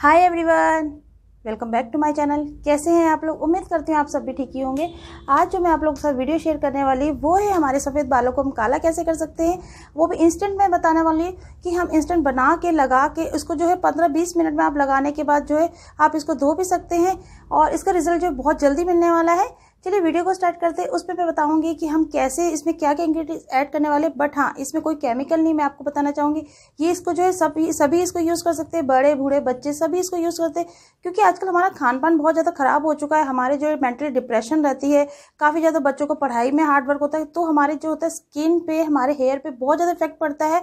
hi everyone welcome back to my channel कैसे हैं आप लोग उम्मीद करती हूँ आप सब भी ठीक ही होंगे आज जो मैं आप लोग के साथ वीडियो शेयर करने वाली वो है हमारे सफ़ेद बालों को हम काला कैसे कर सकते हैं वो भी इंस्टेंट में बताने वाली कि हम इंस्टेंट बना के लगा के इसको जो है पंद्रह बीस मिनट में आप लगाने के बाद जो है आप इसको धो भी सकते हैं और इसका रिजल्ट जो बहुत जल्दी मिलने वाला है चलिए वीडियो को स्टार्ट करते हैं उस पर मैं बताऊंगी कि हम कैसे इसमें क्या क्या इंग्रेडिएंट्स ऐड करने वाले बट हाँ इसमें कोई केमिकल नहीं मैं आपको बताना चाहूँगी ये इसको जो है सभी सभी इसको यूज़ कर सकते हैं बड़े बूढ़े बच्चे सभी इसको यूज़ करते हैं क्योंकि आजकल हमारा खान पान बहुत ज़्यादा ख़राब हो चुका है हमारे जो मेंटली डिप्रेशन रहती है काफ़ी ज़्यादा बच्चों को पढ़ाई में हार्ड वर्क होता है तो हमारे जो होता है स्किन पे हमारे हेयर पर बहुत ज़्यादा इफेक्ट पड़ता है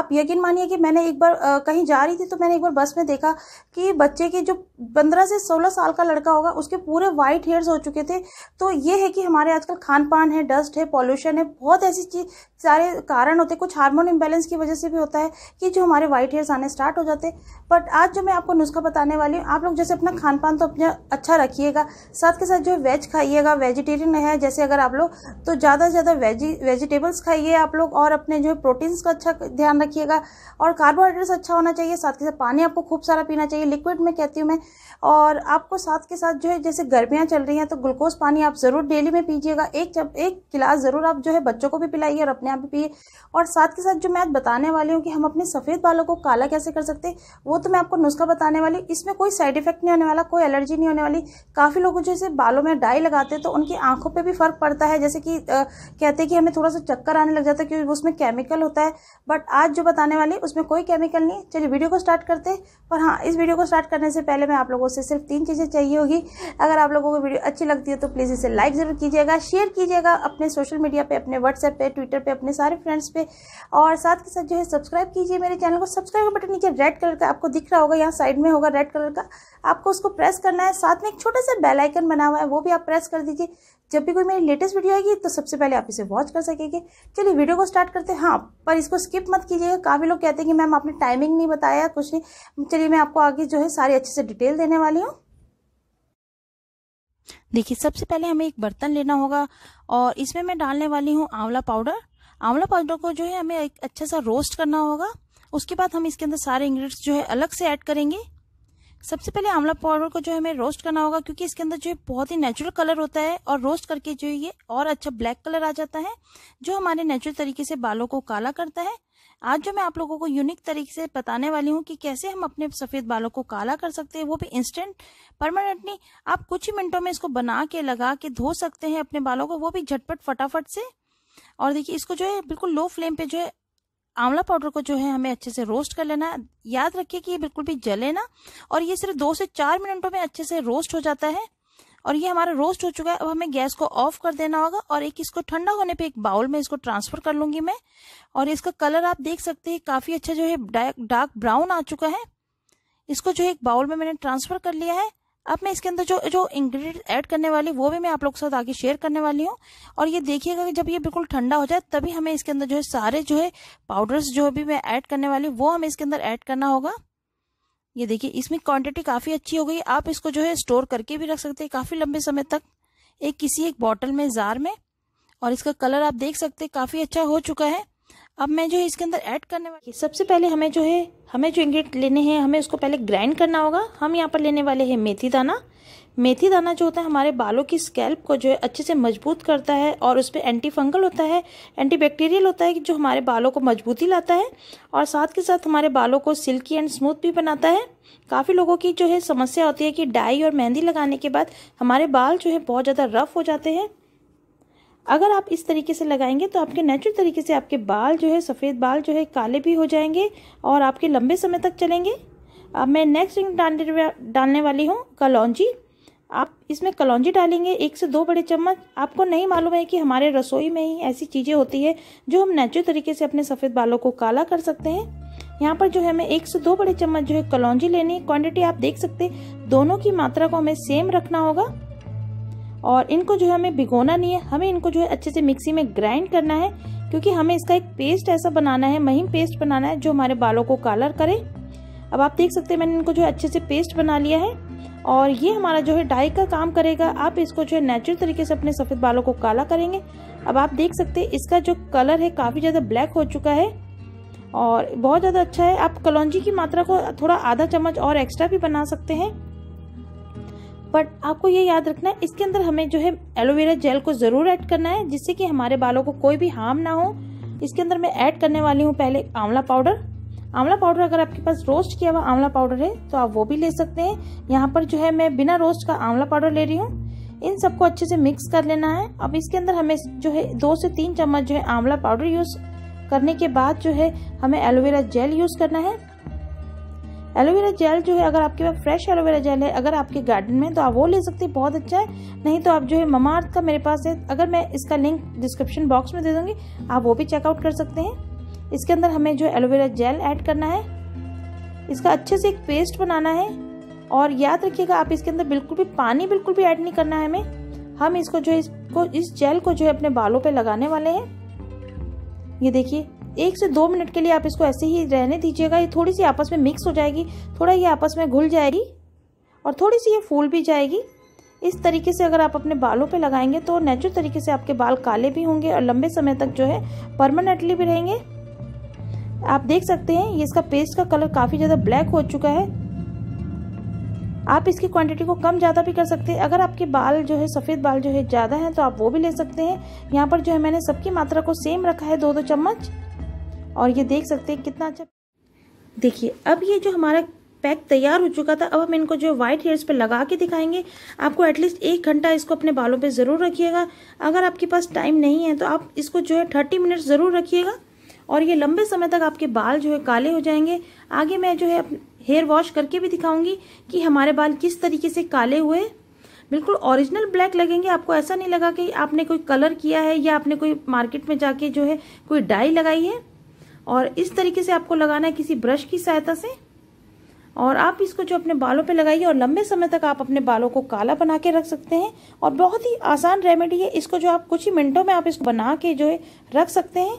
आप यकीन मानिए कि मैंने एक बार कहीं जा रही थी तो मैंने एक बार बस में देखा कि बच्चे के जो पंद्रह से सोलह साल का लड़का होगा उसके पूरे वाइट हेयर्स हो चुके थे तो ये है कि हमारे आजकल खान पान है डस्ट है पॉल्यूशन है बहुत ऐसी चीज सारे कारण होते हैं कुछ हार्मोन इम्बेलेंस की वजह से भी होता है कि जो हमारे वाइट हेयर्स आने स्टार्ट हो जाते हैं बट आज जो मैं आपको नुस्खा बताने वाली हूँ आप लोग जैसे अपना खान पान तो अपना अच्छा रखिएगा साथ के साथ जो वेज खाइएगा वेजिटेरियन है जैसे अगर आप लोग तो ज़्यादा से ज़्यादा वेजी वेजिटेबल्स खाइए आप लोग और अपने जो है प्रोटीन्स का अच्छा ध्यान रखिएगा और कार्बोहाइड्रेट्स अच्छा होना चाहिए साथ के साथ पानी आपको खूब सारा पीना चाहिए लिक्विड में कहती हूँ मैं और आपको साथ के साथ जो है जैसे गर्मियाँ चल रही हैं तो ग्लूकोज पानी पानी आप ज़रूर डेली में पीजिएगा एक जब एक गिलास ज़रूर आप जो है बच्चों को भी पिलाइए और अपने आप भी पिए और साथ के साथ जो मैं आज बताने वाली हूँ कि हम अपने सफ़ेद बालों को काला कैसे कर सकते वो तो मैं आपको नुस्खा बताने वाली इसमें कोई साइड इफेक्ट नहीं होने वाला कोई एलर्जी नहीं होने वाली काफ़ी लोग जैसे बालों में डाई लगाते हैं तो उनकी आंखों पर भी फ़र्क पड़ता है जैसे कि कहते हैं कि हमें थोड़ा सा चक्कर आने लग जाता है क्योंकि उसमें केमिकल होता है बट आज जो बताने वाली उसमें कोई केमिकल नहीं चलिए वीडियो को स्टार्ट करते पर हाँ इस वीडियो को स्टार्ट करने से पहले मैं आप लोगों से सिर्फ तीन चीज़ें चाहिए होगी अगर आप लोगों को वीडियो अच्छी लगती है तो प्लीज़ इसे लाइक ज़रूर कीजिएगा शेयर कीजिएगा अपने सोशल मीडिया पे अपने व्हाट्सएप पे ट्विटर पे अपने सारे फ्रेंड्स पे और साथ के साथ जो है सब्सक्राइब कीजिए मेरे चैनल को सब्सक्राइब का बटन नीचे रेड कलर का आपको दिख रहा होगा यहाँ साइड में होगा रेड कलर का आपको उसको प्रेस करना है साथ में एक छोटा सा बेलाइकन बना हुआ है वो भी आप प्रेस कर दीजिए जब भी कोई मेरी लेटेस्ट वीडियो आएगी तो सबसे पहले आप इसे वॉच कर सकेंगे चलिए वीडियो को स्टार्ट करते हैं हाँ पर इसको स्किप मत कीजिएगा काफ़ी लोग कहते हैं कि मैम आपने टाइमिंग नहीं बताया कुछ नहीं चलिए मैं आपको आगे जो है सारी अच्छे से डिटेल देने वाली हूँ देखिए सबसे पहले हमें एक बर्तन लेना होगा और इसमें मैं डालने वाली हूँ आंवला पाउडर आंवला पाउडर को जो है हमें एक अच्छा सा रोस्ट करना होगा उसके बाद हम इसके अंदर सारे इंग्रेडिएंट्स जो है अलग से ऐड करेंगे सबसे पहले आंवला पाउडर को जो है हमें रोस्ट करना होगा क्योंकि इसके अंदर जो है बहुत ही नेचुरल कलर होता है और रोस्ट करके जो है ये और अच्छा ब्लैक कलर आ जाता है जो हमारे नेचुरल तरीके से बालों को काला करता है आज जो मैं आप लोगों को यूनिक तरीके से बताने वाली हूँ कि कैसे हम अपने सफ़ेद बालों को काला कर सकते हैं वो भी इंस्टेंट परमानेंटली आप कुछ ही मिनटों में इसको बना के लगा के धो सकते हैं अपने बालों को वो भी झटपट फटाफट से और देखिए इसको जो है बिल्कुल लो फ्लेम पे जो है आंवला पाउडर को जो है हमें अच्छे से रोस्ट कर लेना याद रखिए कि ये बिल्कुल भी जले ना और ये सिर्फ दो से चार मिनटों में अच्छे से रोस्ट हो जाता है और ये हमारा रोस्ट हो चुका है अब हमें गैस को ऑफ कर देना होगा और एक इसको ठंडा होने पे एक बाउल में इसको ट्रांसफर कर लूंगी मैं और इसका कलर आप देख सकते हैं काफी अच्छा जो है डार्क ब्राउन आ चुका है इसको जो है एक बाउल में मैंने ट्रांसफर कर लिया है अब मैं इसके अंदर जो जो इंग्रेडिएंट ऐड करने वाली वो भी मैं आप लोग के साथ आगे शेयर करने वाली हूँ और ये देखिएगा कि जब ये बिल्कुल ठंडा हो जाए तभी हमें इसके अंदर जो है सारे जो है पाउडर्स जो भी मैं ऐड करने वाली वो हमें इसके अंदर ऐड करना होगा ये देखिए इसमें क्वांटिटी काफ़ी अच्छी हो गई आप इसको जो है स्टोर करके भी रख सकते हैं काफ़ी लंबे समय तक एक किसी एक बॉटल में जार में और इसका कलर आप देख सकते हैं काफ़ी अच्छा हो चुका है अब मैं जो है इसके अंदर ऐड करने वाली सबसे पहले हमें जो है हमें जो इंग्रेडिएंट लेने हैं हमें उसको पहले ग्राइंड करना होगा हम यहाँ पर लेने वाले हैं मेथी दाना मेथी दाना जो होता है हमारे बालों की स्कैल्प को जो है अच्छे से मजबूत करता है और उस पर एंटी फंगल होता है एंटी बैक्टीरियल होता है जो हमारे बालों को मजबूती लाता है और साथ के साथ हमारे बालों को सिल्की एंड स्मूथ भी बनाता है काफ़ी लोगों की जो है समस्या होती है कि डाई और मेहंदी लगाने के बाद हमारे बाल जो है बहुत ज़्यादा रफ हो जाते हैं अगर आप इस तरीके से लगाएंगे तो आपके नेचुरल तरीके से आपके बाल जो है सफ़ेद बाल जो है काले भी हो जाएंगे और आपके लंबे समय तक चलेंगे अब मैं नेक्स्ट रिंग डालने डालने वाली हूँ कलौजी आप इसमें कलौजी डालेंगे एक से दो बड़े चम्मच आपको नहीं मालूम है कि हमारे रसोई में ही ऐसी चीज़ें होती है जो हम नेचुरल तरीके से अपने सफ़ेद बालों को काला कर सकते हैं यहाँ पर जो है हमें एक से दो बड़े चम्मच जो है कलौजी लेनी है क्वान्टिटी आप देख सकते हैं दोनों की मात्रा को हमें सेम रखना होगा और इनको जो है हमें भिगोना नहीं है हमें इनको जो है अच्छे से मिक्सी में ग्राइंड करना है क्योंकि हमें इसका एक पेस्ट ऐसा बनाना है महीन पेस्ट बनाना है जो हमारे बालों को कालर करे अब आप देख सकते हैं मैंने इनको जो है अच्छे से पेस्ट बना लिया है और ये हमारा जो है डाई का काम करेगा आप इसको जो है नेचुरल तरीके से अपने सफ़ेद बालों को काला करेंगे अब आप देख सकते हैं इसका जो कलर है काफ़ी ज़्यादा ब्लैक हो चुका है और बहुत ज़्यादा अच्छा है आप कलौजी की मात्रा को थोड़ा आधा चम्मच और एक्स्ट्रा भी बना सकते हैं बट आपको ये याद रखना है इसके अंदर हमें जो है एलोवेरा जेल को ज़रूर ऐड करना है जिससे कि हमारे बालों को कोई भी हार्म ना हो इसके अंदर मैं ऐड करने वाली हूँ पहले आंवला पाउडर आंवला पाउडर अगर आपके पास रोस्ट किया हुआ आंवला पाउडर है तो आप वो भी ले सकते हैं यहाँ पर जो है मैं बिना रोस्ट का आंवला पाउडर ले रही हूँ इन सबको अच्छे से मिक्स कर लेना है अब इसके अंदर हमें जो है दो से तीन चम्मच जो है आंवला पाउडर यूज़ करने के बाद जो है हमें एलोवेरा जेल यूज़ करना है एलोवेरा जेल जो है अगर आपके पास फ्रेश एलोवेरा जेल है अगर आपके गार्डन में तो आप वो ले सकते हैं बहुत अच्छा है नहीं तो आप जो है ममा अर्थ का मेरे पास है अगर मैं इसका लिंक डिस्क्रिप्शन बॉक्स में दे दूँगी आप वो भी चेकआउट कर सकते हैं इसके अंदर हमें जो एलोवेरा जेल ऐड करना है इसका अच्छे से एक पेस्ट बनाना है और याद रखिएगा आप इसके अंदर बिल्कुल भी पानी बिल्कुल भी ऐड नहीं करना है हमें हम इसको जो है इसको इस जेल को जो है अपने बालों पर लगाने वाले हैं ये देखिए एक से दो मिनट के लिए आप इसको ऐसे ही रहने दीजिएगा ये थोड़ी सी आपस में मिक्स हो जाएगी थोड़ा ये आपस में घुल जाएगी और थोड़ी सी ये फूल भी जाएगी इस तरीके से अगर आप अपने बालों पे लगाएंगे तो नेचुरल तरीके से आपके बाल काले भी होंगे और लंबे समय तक जो है परमानेंटली भी रहेंगे आप देख सकते हैं ये इसका पेस्ट का कलर काफ़ी ज़्यादा ब्लैक हो चुका है आप इसकी क्वांटिटी को कम ज़्यादा भी कर सकते हैं अगर आपके बाल जो है सफ़ेद बाल जो है ज़्यादा हैं तो आप वो भी ले सकते हैं यहाँ पर जो है मैंने सबकी मात्रा को सेम रखा है दो दो चम्मच और ये देख सकते हैं कितना अच्छा देखिए अब ये जो हमारा पैक तैयार हो चुका था अब हम इनको जो वाइट हेयर्स पे लगा के दिखाएंगे आपको एटलीस्ट एक घंटा इसको अपने बालों पे ज़रूर रखिएगा अगर आपके पास टाइम नहीं है तो आप इसको जो है थर्टी मिनट ज़रूर रखिएगा और ये लंबे समय तक आपके बाल जो है काले हो जाएंगे आगे मैं जो है हेयर वॉश करके भी दिखाऊंगी कि हमारे बाल किस तरीके से काले हुए बिल्कुल ओरिजिनल ब्लैक लगेंगे आपको ऐसा नहीं लगा कि आपने कोई कलर किया है या आपने कोई मार्केट में जाके जो है कोई डाई लगाई है और इस तरीके से आपको लगाना है किसी ब्रश की सहायता से और आप इसको जो अपने बालों पे लगाइए और लंबे समय तक आप अपने बालों को काला बना के रख सकते हैं और बहुत ही आसान रेमेडी है इसको जो आप कुछ ही मिनटों में आप इसको बना के जो है रख सकते हैं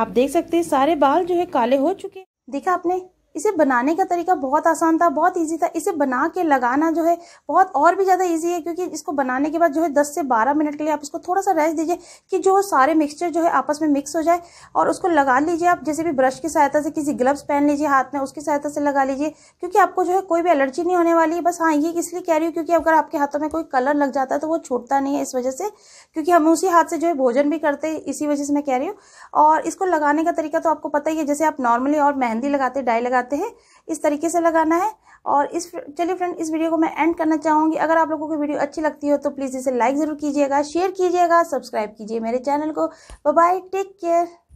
आप देख सकते हैं सारे बाल जो है काले हो चुके देखा आपने इसे बनाने का तरीका बहुत आसान था बहुत इजी था इसे बना के लगाना जो है बहुत और भी ज़्यादा इजी है क्योंकि इसको बनाने के बाद जो है 10 से 12 मिनट के लिए आप इसको थोड़ा सा रेस्ट दीजिए कि जो सारे मिक्सचर जो है आपस में मिक्स हो जाए और उसको लगा लीजिए आप जैसे भी ब्रश की सहायता से किसी ग्लव्स पहन लीजिए हाथ में उसकी सहायता से लगा लीजिए क्योंकि आपको जो है कोई भी एलर्जी नहीं होने वाली है बस हाँ ये इसलिए कह रही हूँ क्योंकि अगर आपके हाथों में कोई कलर लग जाता है तो वो छूटता नहीं है इस वजह से क्योंकि हम उसी हाथ से जो है भोजन भी करते हैं इसी वजह से मैं कह रही हूँ और इसको लगाने का तरीका तो आपको पता ही है जैसे आप नॉर्मली और मेहंदी लगाते डाई लगाते लगाते हैं इस तरीके से लगाना है और इस चलिए फ्रेंड इस वीडियो को मैं एंड करना चाहूँगी अगर आप लोगों को वीडियो अच्छी लगती हो तो प्लीज़ इसे लाइक ज़रूर कीजिएगा शेयर कीजिएगा सब्सक्राइब कीजिए मेरे चैनल को बाय टेक केयर